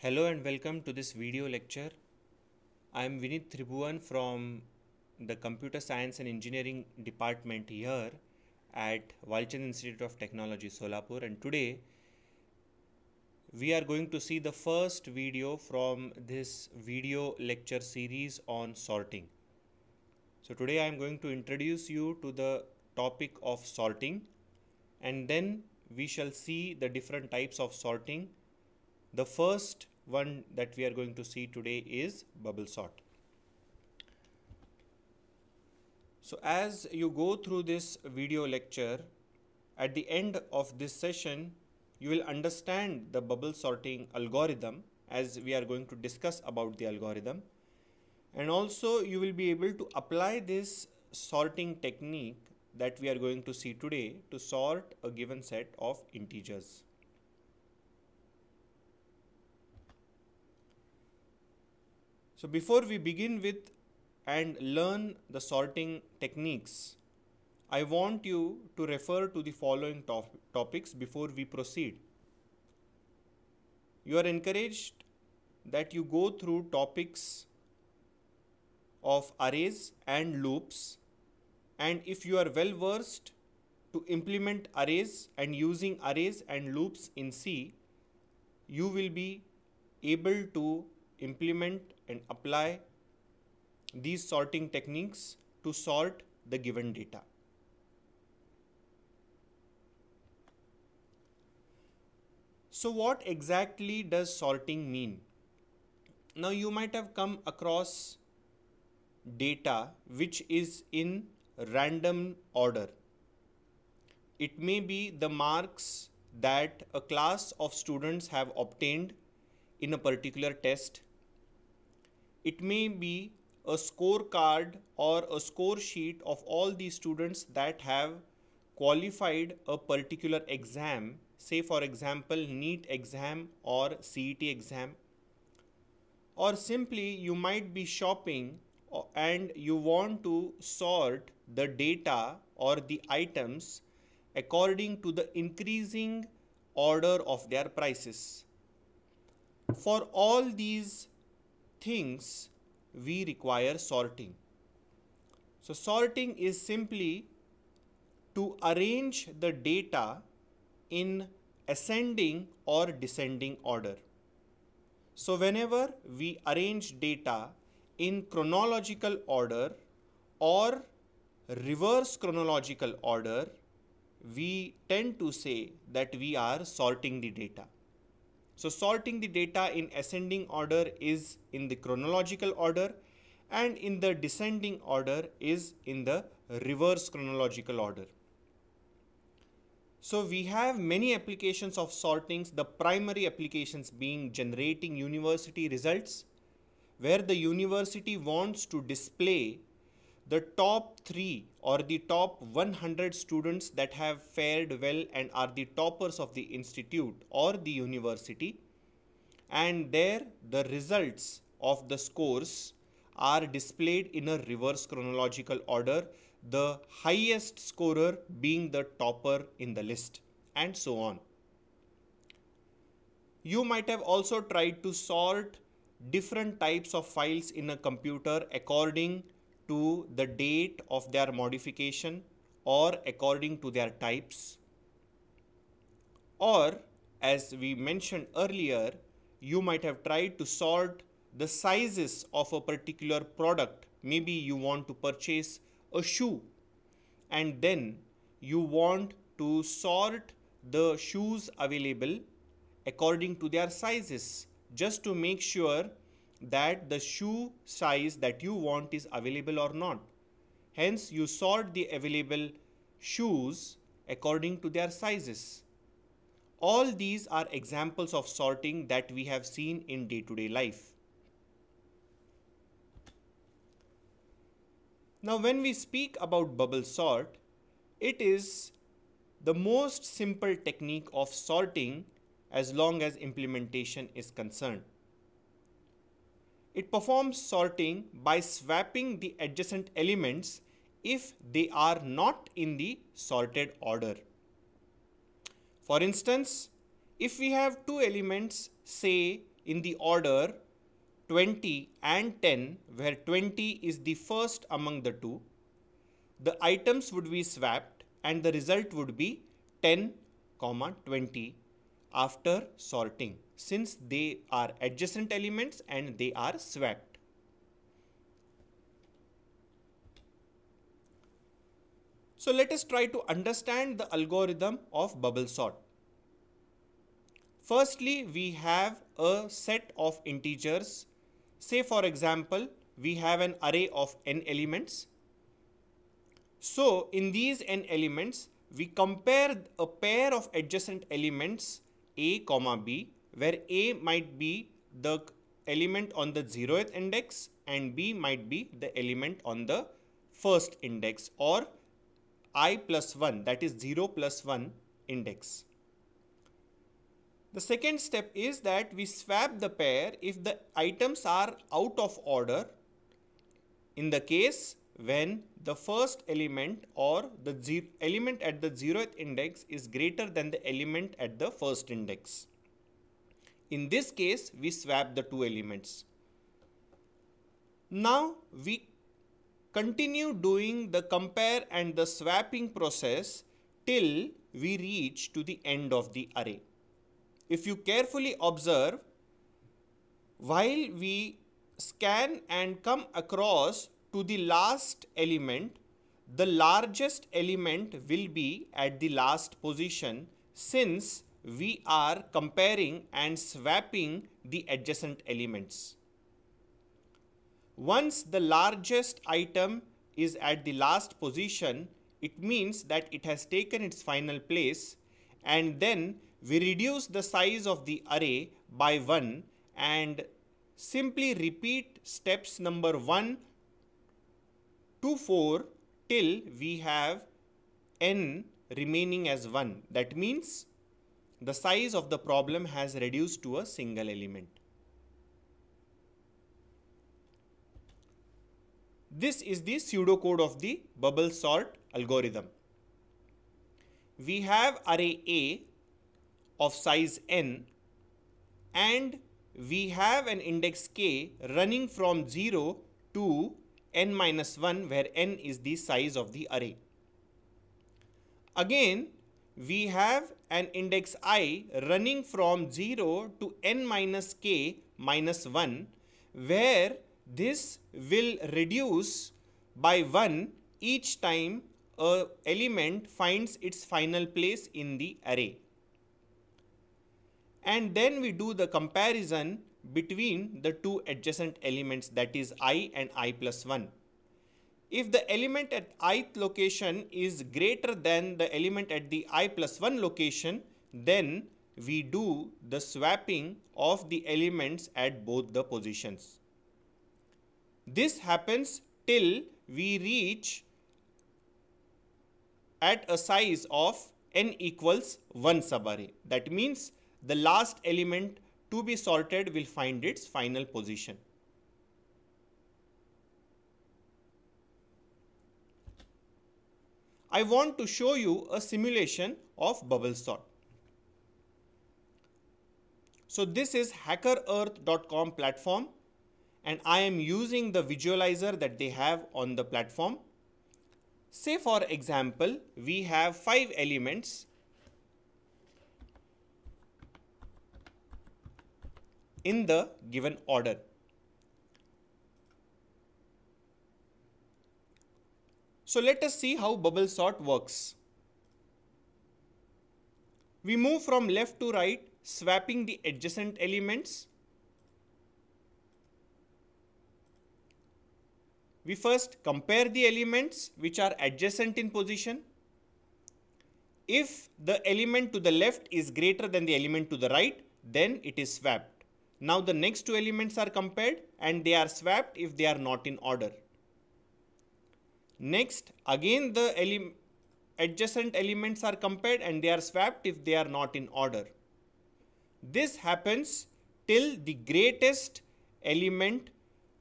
Hello and welcome to this video lecture. I am Vinith Tribhuvan from the Computer Science and Engineering Department here at Walchand Institute of Technology, Solapur. And today we are going to see the first video from this video lecture series on sorting. So today I am going to introduce you to the topic of sorting and then we shall see the different types of sorting the first one that we are going to see today is bubble sort. So as you go through this video lecture, at the end of this session, you will understand the bubble sorting algorithm as we are going to discuss about the algorithm. And also you will be able to apply this sorting technique that we are going to see today to sort a given set of integers. So before we begin with and learn the sorting techniques, I want you to refer to the following top- topics before we proceed. You are encouraged that you go through topics of arrays and loops and if you are well versed to implement arrays and using arrays and loops in C, you will be able to implement and apply these sorting techniques to sort the given data. So what exactly does sorting mean? Now you might have come across data which is in random order. It may be the marks that a class of students have obtained in a particular test it may be a scorecard or a score sheet of all the students that have qualified a particular exam, say for example NEET exam or CET exam. Or simply you might be shopping and you want to sort the data or the items according to the increasing order of their prices. For all these things we require sorting. So sorting is simply to arrange the data in ascending or descending order. So whenever we arrange data in chronological order or reverse chronological order, we tend to say that we are sorting the data. So sorting the data in ascending order is in the chronological order and in the descending order is in the reverse chronological order. So we have many applications of sortings, the primary applications being generating university results, where the university wants to display the top 3 or the top 100 students that have fared well and are the toppers of the institute or the university and there the results of the scores are displayed in a reverse chronological order the highest scorer being the topper in the list and so on you might have also tried to sort different types of files in a computer according to the date of their modification or according to their types. Or, as we mentioned earlier, you might have tried to sort the sizes of a particular product. Maybe you want to purchase a shoe and then you want to sort the shoes available according to their sizes just to make sure that the shoe size that you want is available or not. Hence, you sort the available shoes according to their sizes. All these are examples of sorting that we have seen in day to day life. Now, when we speak about bubble sort, it is the most simple technique of sorting as long as implementation is concerned. It performs sorting by swapping the adjacent elements if they are not in the sorted order. For instance, if we have two elements say in the order 20 and 10 where 20 is the first among the two, the items would be swapped and the result would be 10 comma 20 after sorting since they are adjacent elements and they are swapped. So let us try to understand the algorithm of bubble sort. Firstly, we have a set of integers. Say for example, we have an array of n elements. So in these n elements, we compare a pair of adjacent elements a comma b where a might be the element on the zeroth index and b might be the element on the first index or i plus 1 that is 0 plus 1 index. The second step is that we swap the pair if the items are out of order. In the case when the first element or the element at the zeroth index is greater than the element at the first index. In this case, we swap the two elements. Now we continue doing the compare and the swapping process till we reach to the end of the array. If you carefully observe, while we scan and come across to the last element, the largest element will be at the last position since we are comparing and swapping the adjacent elements. Once the largest item is at the last position, it means that it has taken its final place and then we reduce the size of the array by 1 and simply repeat steps number 1 to 4 till we have n remaining as 1. That means the size of the problem has reduced to a single element. This is the pseudocode of the bubble sort algorithm. We have array A of size n and we have an index k running from 0 to n minus 1 where n is the size of the array. Again, we have an index i running from 0 to n minus k minus 1 where this will reduce by 1 each time a element finds its final place in the array. And then we do the comparison between the two adjacent elements that is i and i plus 1. If the element at ith location is greater than the element at the i plus 1 location, then we do the swapping of the elements at both the positions. This happens till we reach at a size of n equals 1 subarray. That means the last element to be sorted will find its final position. I want to show you a simulation of bubble sort. So this is hackerearth.com platform and I am using the visualizer that they have on the platform. Say for example, we have five elements in the given order. So let us see how bubble sort works. We move from left to right, swapping the adjacent elements. We first compare the elements which are adjacent in position. If the element to the left is greater than the element to the right, then it is swapped. Now the next two elements are compared and they are swapped if they are not in order. Next, again the ele adjacent elements are compared and they are swapped if they are not in order. This happens till the greatest element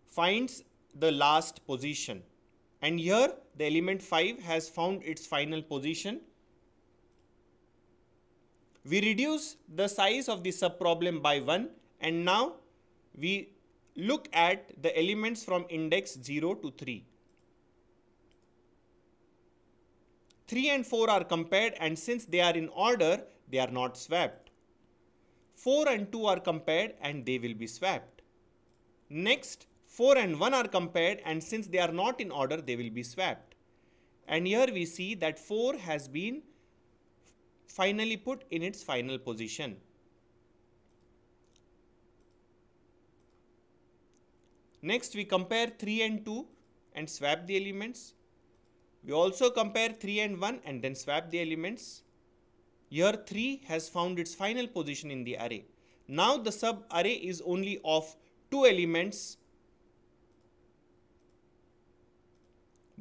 finds the last position. And here the element 5 has found its final position. We reduce the size of the subproblem by 1 and now we look at the elements from index 0 to 3. 3 and 4 are compared and since they are in order, they are not swapped. 4 and 2 are compared and they will be swapped. Next, 4 and 1 are compared and since they are not in order, they will be swapped. And here we see that 4 has been finally put in its final position. Next, we compare 3 and 2 and swap the elements. We also compare 3 and 1 and then swap the elements. Here 3 has found its final position in the array. Now the sub array is only of 2 elements.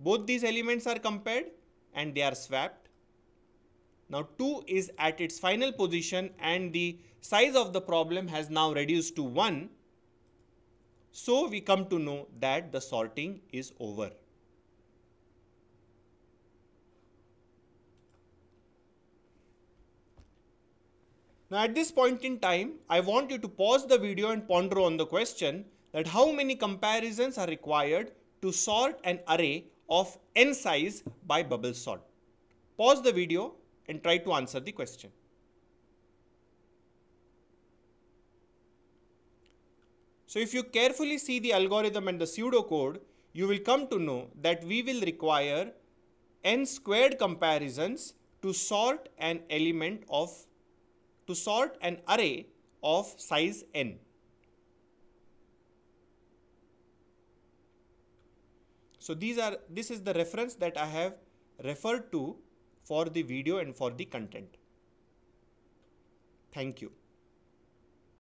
Both these elements are compared and they are swapped. Now 2 is at its final position and the size of the problem has now reduced to 1. So we come to know that the sorting is over. Now at this point in time, I want you to pause the video and ponder on the question that how many comparisons are required to sort an array of n size by bubble sort. Pause the video and try to answer the question. So if you carefully see the algorithm and the pseudocode, you will come to know that we will require n squared comparisons to sort an element of, to sort an array of size n. So these are, this is the reference that I have referred to for the video and for the content. Thank you.